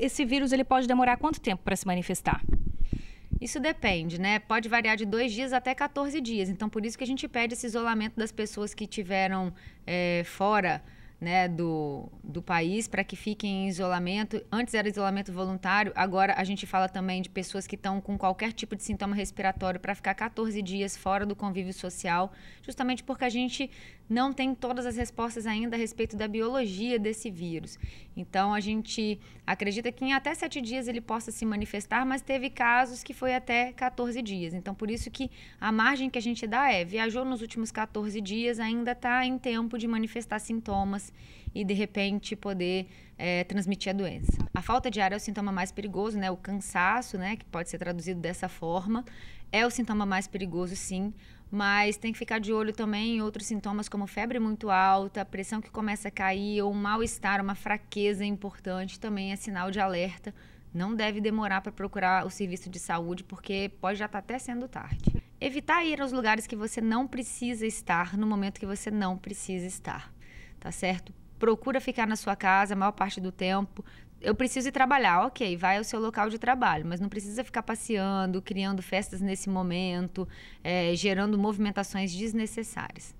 Esse vírus ele pode demorar quanto tempo para se manifestar? Isso depende, né? Pode variar de dois dias até 14 dias. Então, por isso que a gente pede esse isolamento das pessoas que tiveram é, fora né, do, do país para que fiquem em isolamento. Antes era isolamento voluntário, agora a gente fala também de pessoas que estão com qualquer tipo de sintoma respiratório para ficar 14 dias fora do convívio social, justamente porque a gente não tem todas as respostas ainda a respeito da biologia desse vírus. Então a gente acredita que em até 7 dias ele possa se manifestar, mas teve casos que foi até 14 dias. Então por isso que a margem que a gente dá é viajou nos últimos 14 dias, ainda está em tempo de manifestar sintomas e de repente poder é, transmitir a doença. A falta de ar é o sintoma mais perigoso, né? O cansaço, né? Que pode ser traduzido dessa forma, é o sintoma mais perigoso, sim. Mas tem que ficar de olho também em outros sintomas, como febre muito alta, pressão que começa a cair, ou um mal-estar, uma fraqueza importante, também é sinal de alerta. Não deve demorar para procurar o serviço de saúde, porque pode já estar tá até sendo tarde. Evitar ir aos lugares que você não precisa estar no momento que você não precisa estar tá certo? Procura ficar na sua casa a maior parte do tempo. Eu preciso ir trabalhar, ok, vai ao seu local de trabalho, mas não precisa ficar passeando, criando festas nesse momento, é, gerando movimentações desnecessárias.